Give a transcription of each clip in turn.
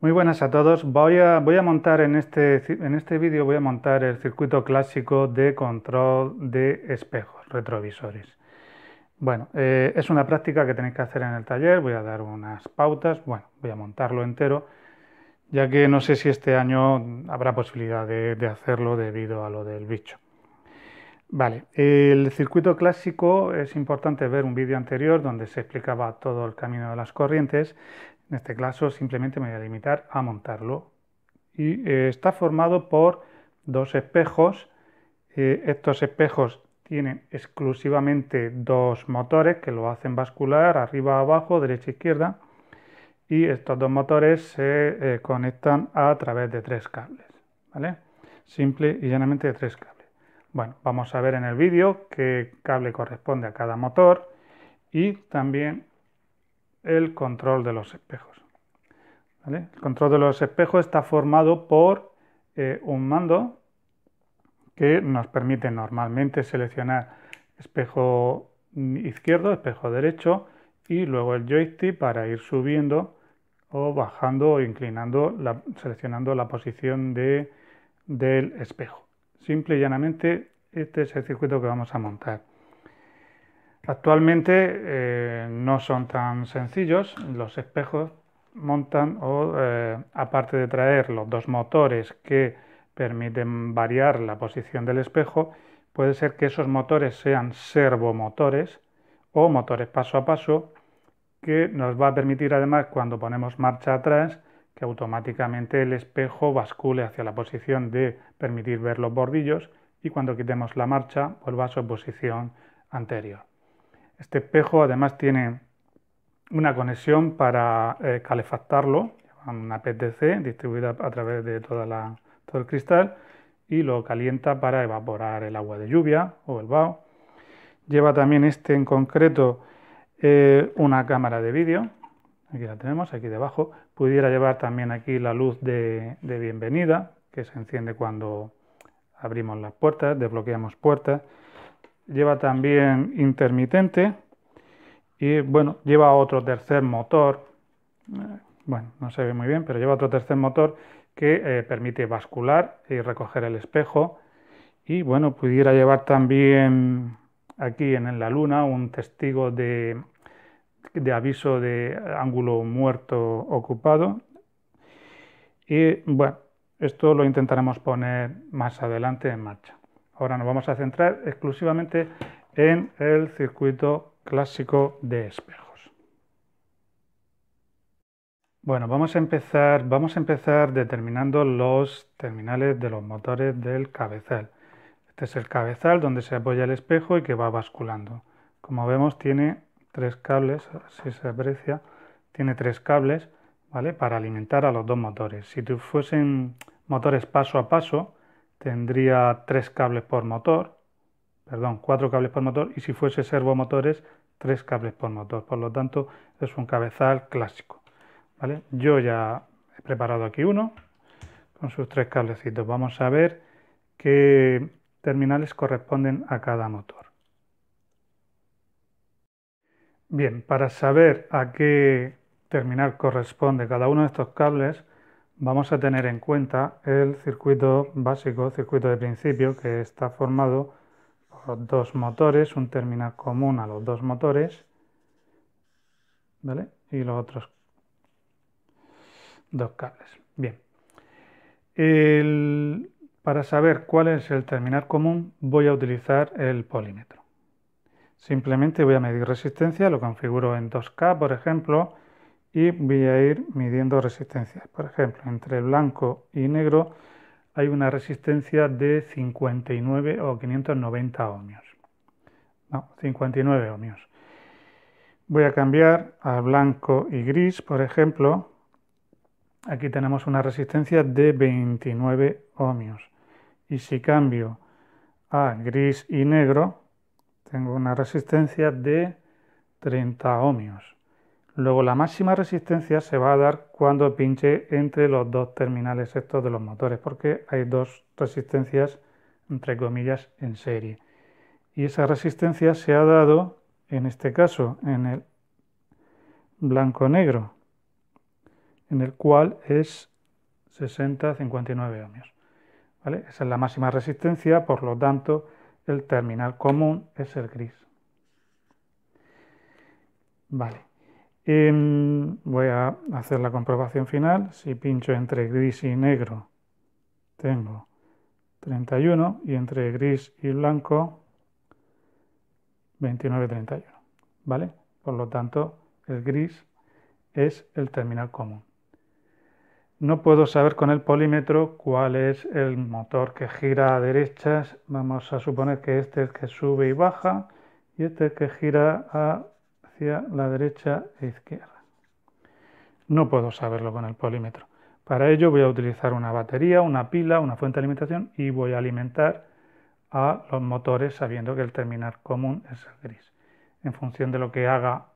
Muy buenas a todos. Voy a, montar en este, en este vídeo voy a montar el circuito clásico de control de espejos retrovisores. Bueno, eh, es una práctica que tenéis que hacer en el taller. Voy a dar unas pautas. Bueno, voy a montarlo entero, ya que no sé si este año habrá posibilidad de hacerlo debido a lo del bicho. Vale, el circuito clásico es importante ver un vídeo anterior donde se explicaba todo el camino de las corrientes. En este caso simplemente me voy a limitar a montarlo. Y eh, está formado por dos espejos. Eh, estos espejos tienen exclusivamente dos motores que lo hacen bascular arriba, abajo, derecha, izquierda. Y estos dos motores se eh, conectan a través de tres cables. ¿Vale? Simple y llanamente de tres cables. Bueno, vamos a ver en el vídeo qué cable corresponde a cada motor y también el control de los espejos. El control de los espejos está formado por eh, un mando que nos permite normalmente seleccionar espejo izquierdo, espejo derecho y luego el joystick para ir subiendo o bajando o inclinando, la, seleccionando la posición de, del espejo. Simple y llanamente, este es el circuito que vamos a montar. Actualmente eh, no son tan sencillos, los espejos montan o eh, aparte de traer los dos motores que permiten variar la posición del espejo, puede ser que esos motores sean servomotores o motores paso a paso que nos va a permitir además cuando ponemos marcha atrás que automáticamente el espejo bascule hacia la posición de permitir ver los bordillos y cuando quitemos la marcha vuelva a su posición anterior. Este espejo además tiene una conexión para eh, calefactarlo, una PTC distribuida a través de toda la, todo el cristal y lo calienta para evaporar el agua de lluvia o el vaho. Lleva también este en concreto eh, una cámara de vídeo, aquí la tenemos, aquí debajo, Pudiera llevar también aquí la luz de, bienvenida, que se enciende cuando abrimos las puertas, desbloqueamos puertas. Lleva también intermitente y bueno, lleva otro tercer motor. Eh, bueno, no se ve muy bien, pero lleva otro tercer motor que eh, permite bascular y recoger el espejo. Y bueno, pudiera llevar también aquí en la luna un testigo de de aviso de ángulo muerto ocupado. Y bueno, esto lo intentaremos poner más adelante en marcha. Ahora nos vamos a centrar exclusivamente en el circuito clásico de espejos. Bueno, vamos a empezar, vamos a empezar determinando los terminales de los motores del cabezal. Este es el cabezal donde se apoya el espejo y que va basculando. Como vemos tiene tres cables, si se aprecia, tiene tres cables, ¿vale? Para alimentar a los dos motores. Si fuesen motores paso a paso, tendría tres cables por motor, perdón, cuatro cables por motor, y si fuese servomotores, tres cables por motor. Por lo tanto, es un cabezal clásico, ¿vale? Yo ya he preparado aquí uno con sus tres cablecitos. Vamos a ver qué terminales corresponden a cada motor. Bien, para saber a qué terminal corresponde cada uno de estos cables, vamos a tener en cuenta el circuito básico, circuito de principio, que está formado por dos motores, un terminal común a los dos motores, Y los otros dos cables. Bien. para saber cuál es el terminal común, voy a utilizar el polímetro. Simplemente voy a medir resistencia, lo configuro en 2K, por ejemplo, y voy a ir midiendo resistencias. Por ejemplo, entre blanco y negro hay una resistencia de 59 o 590 ohmios. No, 59 ohmios. Voy a cambiar a blanco y gris, por ejemplo. Aquí tenemos una resistencia de 29 ohmios. Y si cambio a gris y negro, tengo una resistencia de 30 ohmios. Luego la máxima resistencia se va a dar cuando pinche entre los dos terminales estos de los motores, porque hay dos resistencias, entre comillas, en serie. Y esa resistencia se ha dado, en este caso, en el blanco-negro, en el cual es 60-59 ohmios. Esa es la máxima resistencia, por lo tanto, el terminal común es el gris. Vale. Em, voy a hacer la comprobación final. Si pincho entre gris y negro, tengo 31 y entre gris y blanco, 29-31. ¿Vale? Por lo tanto, el gris es el terminal común. No puedo saber con el polímetro cuál es el motor que gira a derechas. Vamos a suponer que este es el que sube y baja y este es el que gira hacia la derecha e izquierda. No puedo saberlo con el polímetro. Para ello voy a utilizar una batería, una pila, una fuente de alimentación y voy a alimentar a los motores sabiendo que el terminal común es el gris. En función de lo que haga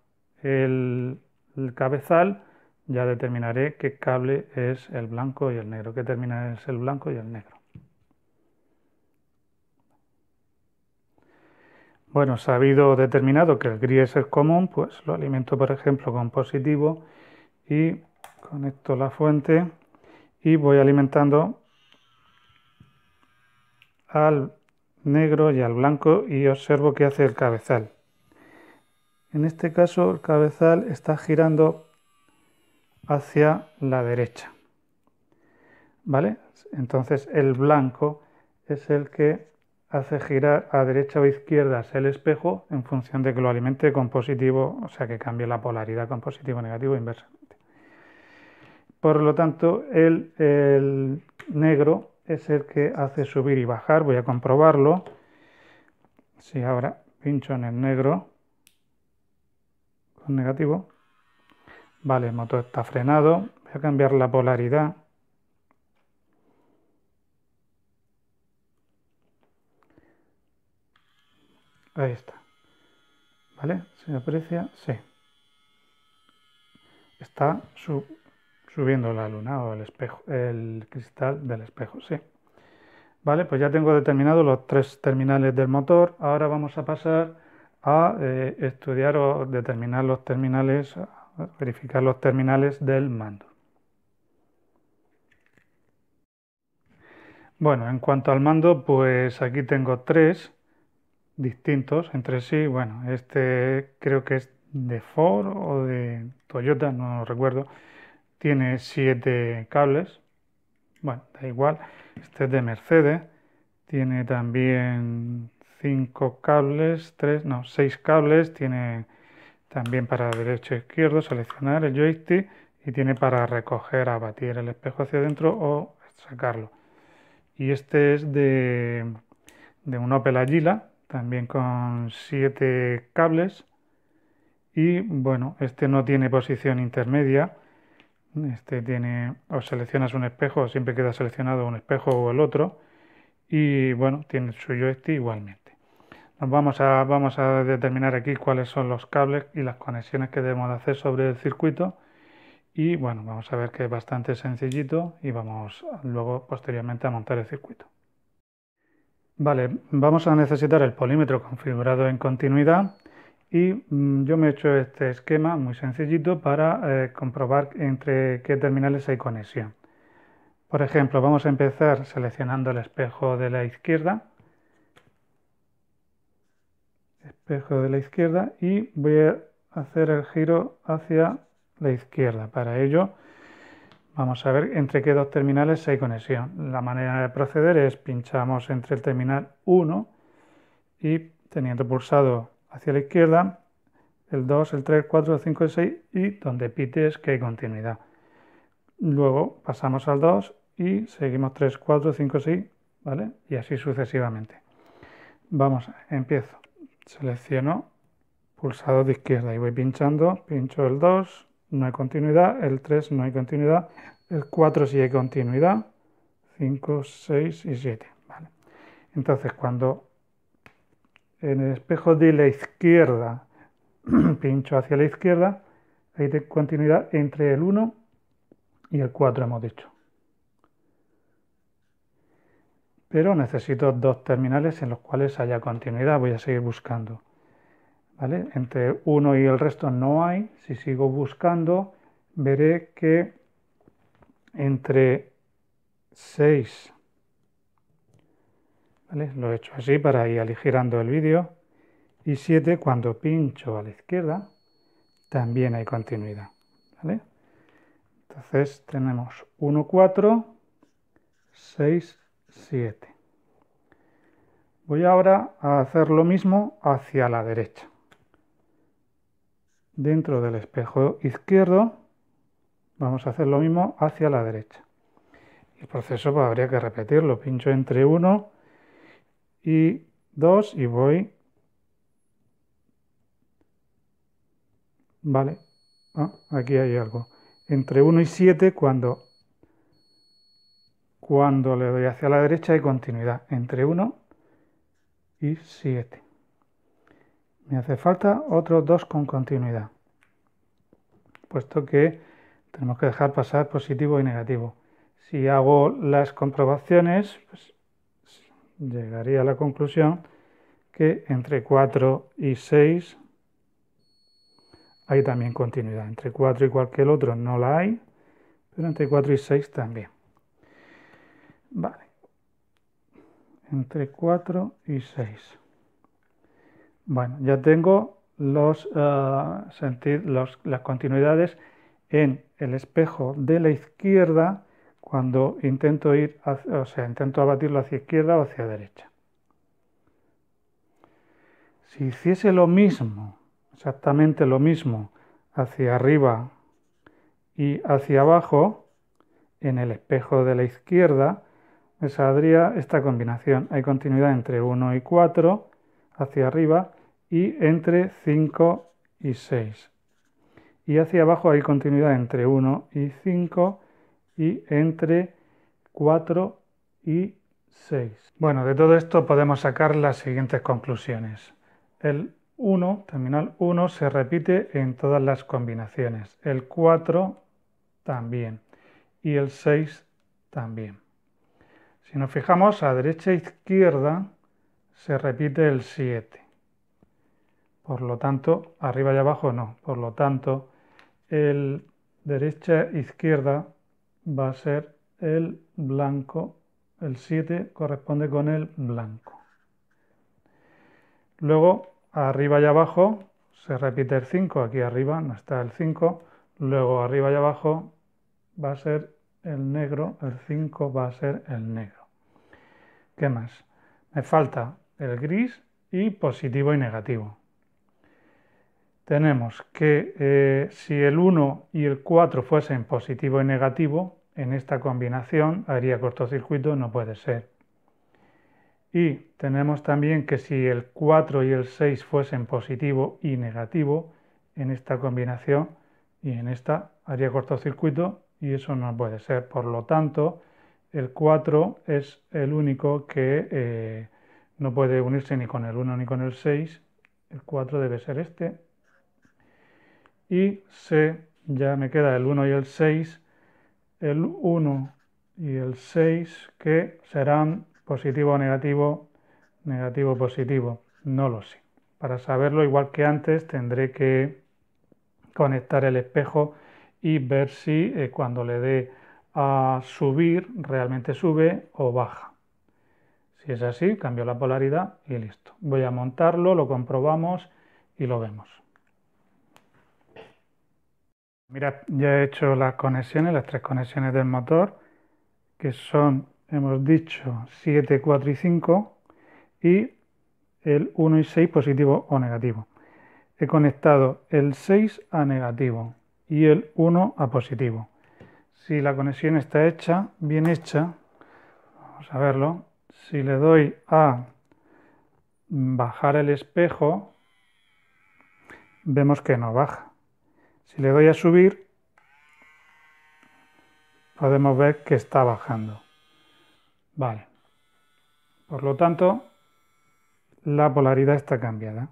el, el cabezal, ya determinaré qué cable es el blanco y el negro, qué termina es el blanco y el negro. Bueno, sabido determinado que el gris es el común, pues lo alimento por ejemplo con positivo y conecto la fuente y voy alimentando al negro y al blanco y observo qué hace el cabezal. En este caso el cabezal está girando hacia la derecha. ¿Vale? Entonces el blanco es el que hace girar a derecha o izquierda el espejo en función de que lo alimente con positivo, o sea que cambie la polaridad con positivo, negativo, inversamente. Por lo tanto, el negro es el que hace subir y bajar. Voy a comprobarlo. Si ahora pincho en el negro con negativo, Vale, el motor está frenado. Voy a cambiar la polaridad. Ahí está. ¿Vale? ¿Se aprecia? Sí. Está subiendo la luna o el espejo, el cristal del espejo, sí. Vale, pues ya tengo determinados los tres terminales del motor. Ahora vamos a pasar a eh, estudiar o determinar los terminales verificar los terminales del mando. Bueno, en cuanto al mando, pues aquí tengo tres distintos entre sí. Bueno, este creo que es de Ford o de Toyota, no recuerdo. Tiene siete cables. Bueno, da igual. Este es de Mercedes. Tiene también cinco cables, tres, no, seis cables. Tiene también para derecho e izquierdo seleccionar el joystick y tiene para recoger, abatir el espejo hacia adentro o sacarlo. Y este es de, un Opel Agila, también con 7 cables. Y bueno, este no tiene posición intermedia. Este tiene, o seleccionas un espejo, siempre queda seleccionado un espejo o el otro. Y bueno, tiene su joystick igualmente. Vamos a, vamos a determinar aquí cuáles son los cables y las conexiones que debemos hacer sobre el circuito. Y bueno, vamos a ver que es bastante sencillito y vamos luego posteriormente a montar el circuito. Vale, vamos a necesitar el polímetro configurado en continuidad y mm, yo me he hecho este esquema muy sencillito para eh, comprobar entre qué terminales hay conexión. Por ejemplo, vamos a empezar seleccionando el espejo de la izquierda espejo de la izquierda y voy a hacer el giro hacia la izquierda. Para ello vamos a ver entre qué dos terminales hay conexión. La manera de proceder es pinchamos entre el terminal 1 y teniendo pulsado hacia la izquierda el 2, el 3, 4, 5, y 6 y donde pite es que hay continuidad. Luego pasamos al 2 y seguimos 3, 4, 5, 6, ¿vale? Y así sucesivamente. Vamos, empiezo selecciono pulsado de izquierda y voy pinchando, pincho el 2, no hay continuidad, el 3 no hay continuidad, el 4 sí hay continuidad, 5, 6 y 7. Entonces cuando en el espejo de la izquierda pincho hacia la izquierda, hay continuidad entre el 1 y el 4 hemos dicho. pero necesito dos terminales en los cuales haya continuidad, voy a seguir buscando. Entre uno y el resto no hay, si sigo buscando veré que entre 6, lo he hecho así para ir aligerando el vídeo, y 7 cuando pincho a la izquierda también hay continuidad. Entonces tenemos 1, 4, 6, 7. Voy ahora a hacer lo mismo hacia la derecha. Dentro del espejo izquierdo vamos a hacer lo mismo hacia la derecha. El proceso pues, habría que repetirlo. Pincho entre 1 y 2 y voy... Vale, ah, aquí hay algo. Entre 1 y 7 cuando cuando le doy hacia la derecha hay continuidad entre 1 y 7. Me hace falta otros 2 con continuidad, puesto que tenemos que dejar pasar positivo y negativo. Si hago las comprobaciones, pues llegaría a la conclusión que entre 4 y 6 hay también continuidad. Entre 4 y cualquier otro no la hay, pero entre 4 y 6 también. Vale. Entre 4 y 6. Bueno, ya tengo eh, los, las continuidades en el espejo de la izquierda cuando intento ir, o intento abatirlo hacia izquierda o hacia derecha. Si hiciese lo mismo, exactamente lo mismo, hacia arriba y hacia abajo, en el espejo de la izquierda, me saldría esta combinación. Hay continuidad entre 1 y 4 hacia arriba y entre 5 y 6. Y hacia abajo hay continuidad entre 1 y 5 y entre 4 y 6. Bueno, de todo esto podemos sacar las siguientes conclusiones. El 1, terminal 1, se repite en todas las combinaciones. El 4 también. Y el 6 también. Si nos fijamos a derecha e izquierda, se repite el 7. Por lo tanto, arriba y abajo no. Por lo tanto, el derecha-izquierda e va a ser el blanco. El 7 corresponde con el blanco. Luego, arriba y abajo se repite el 5. Aquí arriba no está el 5. Luego, arriba y abajo va a ser el negro. El 5 va a ser el negro. ¿Qué más? Me falta el gris y positivo y negativo. Tenemos que eh, si el 1 y el 4 fuesen positivo y negativo, en esta combinación haría cortocircuito, no puede ser. Y tenemos también que si el 4 y el 6 fuesen positivo y negativo, en esta combinación y en esta haría cortocircuito y eso no puede ser. Por lo tanto, el 4 es el único que eh, no puede unirse ni con el 1 ni con el 6. El 4 debe ser este. Y C, ya me queda el 1 y el 6. El 1 y el 6 que serán positivo o negativo, negativo o positivo. No lo sé. Para saberlo, igual que antes, tendré que conectar el espejo y ver si eh, cuando le dé a subir realmente sube o baja. Si es así, cambio la polaridad y listo. Voy a montarlo, lo comprobamos y lo vemos. Mira, ya he hecho las conexiones, las tres conexiones del motor, que son, hemos dicho, 7, 4 y 5, y el 1 y 6 positivo o negativo. He conectado el 6 a negativo y el 1 a positivo si la conexión está hecha, bien hecha, vamos a verlo, si le doy a bajar el espejo, vemos que no baja. Si le doy a subir, podemos ver que está bajando. Vale. Por lo tanto, la polaridad está cambiada.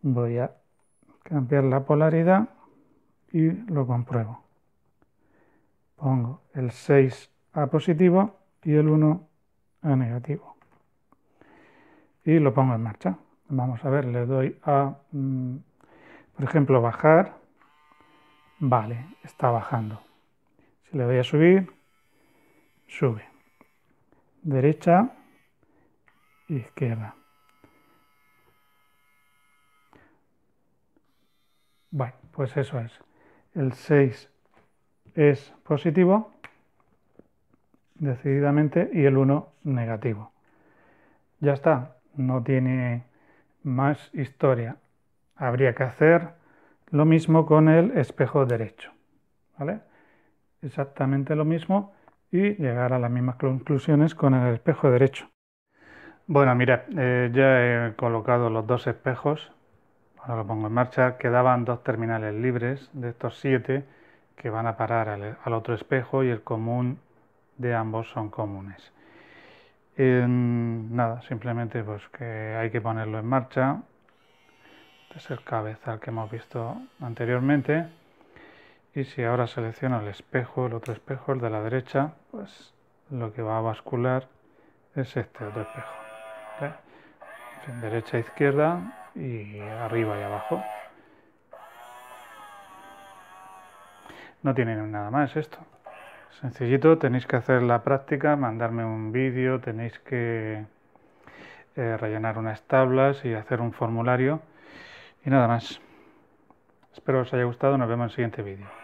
Voy a cambiar la polaridad y lo compruebo pongo el 6 a positivo y el 1 a negativo. Y lo pongo en marcha. Vamos a ver, le doy a, mm, por ejemplo, bajar. Vale, está bajando. Si le doy a subir, sube. Derecha, izquierda. Bueno, pues eso es. El 6 es positivo, decididamente, y el 1 negativo. Ya está, no tiene más historia. Habría que hacer lo mismo con el espejo derecho. Exactamente lo mismo y llegar a las mismas conclusiones con el espejo derecho. Bueno, mira eh, ya he colocado los dos espejos. Ahora lo pongo en marcha. Quedaban dos terminales libres de estos siete que van a parar al, otro espejo y el común de ambos son comunes. nada, simplemente pues que hay que ponerlo en marcha. Este es el cabezal que hemos visto anteriormente. Y si ahora selecciono el espejo, el otro espejo, el de la derecha, pues lo que va a bascular es este otro espejo. ¿vale? Derecha, izquierda y arriba y abajo. No tienen nada más esto. Sencillito, tenéis que hacer la práctica, mandarme un vídeo, tenéis que eh, rellenar unas tablas y hacer un formulario. Y nada más. Espero os haya gustado, nos vemos en el siguiente vídeo.